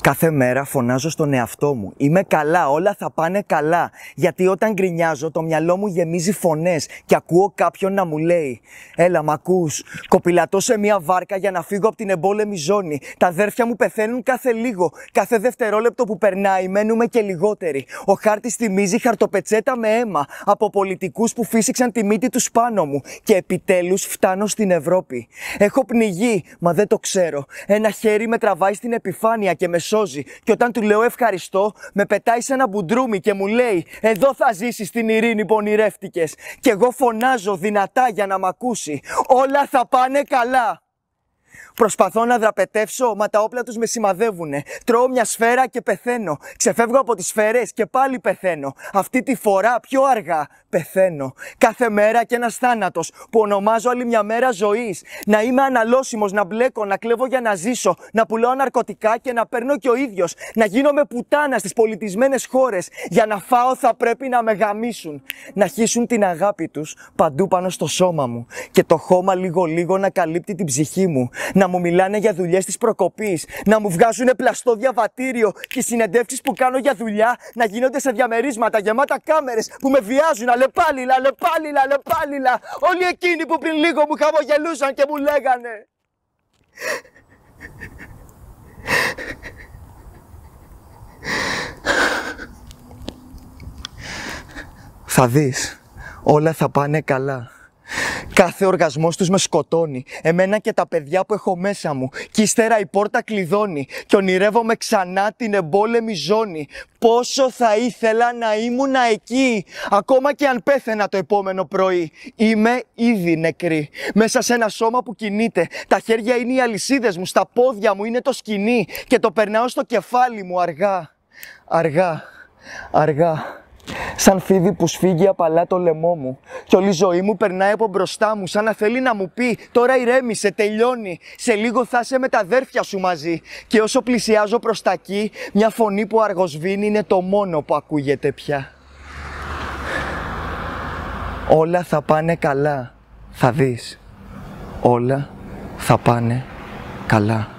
Κάθε μέρα φωνάζω στον εαυτό μου. Είμαι καλά, όλα θα πάνε καλά. Γιατί όταν γκρινιάζω, το μυαλό μου γεμίζει φωνές και ακούω κάποιον να μου λέει: Έλα, μ' ακούς. Κοπηλατώ σε μια βάρκα για να φύγω από την εμπόλεμη ζώνη. Τα αδέρφια μου πεθαίνουν κάθε λίγο. Κάθε δευτερόλεπτο που περνάει, μένουμε και λιγότεροι. Ο χάρτης θυμίζει χαρτοπετσέτα με αίμα από πολιτικούς που φύσηξαν τη μύτη τους πάνω μου. Και επιτέλους φτάνω στην Ευρώπη. Έχω πνιγεί, μα δεν το ξέρω. Ένα χέρι με τραβάει στην επιφάνεια και με και όταν του λέω ευχαριστώ, με πετάει σε ένα μπουντρούμι και μου λέει: Εδώ θα ζήσεις την ειρήνη που ονειρεύτηκες. Και εγώ φωνάζω δυνατά για να μ' ακούσει. Όλα θα πάνε καλά. Προσπαθώ να δραπετεύσω, μα τα όπλα τους με σημαδεύουνε. Τρώω μια σφαίρα και πεθαίνω. Ξεφεύγω από τις σφαίρες και πάλι πεθαίνω. Αυτή τη φορά πιο αργά πεθαίνω. Κάθε μέρα και ένας θάνατος που ονομάζω άλλη μια μέρα ζωής. Να είμαι αναλώσιμος, να μπλέκω, να κλέβω για να ζήσω, να πουλάω ναρκωτικά και να παίρνω κι ο ίδιος. Να γίνομαι πουτάνα στις πολιτισμένες χώρες. Για να φάω θα πρέπει να με Να χύσουν την αγάπη τους παντού πάνω στο σώμα μου. Και το χώμα λίγο λίγο να καλύπτει την ψυχή μου να μου μιλάνε για δουλειές της προκοπής, να μου βγάζουν πλαστό διαβατήριο και οι συνεντεύξεις που κάνω για δουλειά να γίνονται σε διαμερίσματα γεμάτα κάμερες που με βιάζουν αλεπάλιλα, αλεπάλιλα, αλεπάλιλα. Όλοι εκείνοι που πριν λίγο μου χαμογελούσαν και μου λέγανε. Θα δεις, όλα θα πάνε καλά. Κάθε οργασμός τους με σκοτώνει, εμένα και τα παιδιά που έχω μέσα μου. Κι ύστερα η πόρτα κλειδώνει και ονειρεύομαι ξανά την εμπόλεμη ζώνη. Πόσο θα ήθελα να ήμουν εκεί, ακόμα και αν πέθαινα το επόμενο πρωί. Είμαι ήδη νεκρή, μέσα σε ένα σώμα που κινείται. Τα χέρια είναι οι αλυσίδες μου, στα πόδια μου είναι το σκηνή και το περνάω στο κεφάλι μου αργά, αργά, αργά. Σαν φίδι που σφίγγει απαλά το λαιμό μου Κι όλη η ζωή μου περνάει από μπροστά μου Σαν να θέλει να μου πει Τώρα ηρέμησε, τελειώνει Σε λίγο θα είσαι με τα αδέρφια σου μαζί Και όσο πλησιάζω προς τα εκεί Μια φωνή που αργοσβήνει είναι το μόνο που ακούγεται πια Όλα θα πάνε καλά Θα δεις Όλα θα πάνε καλά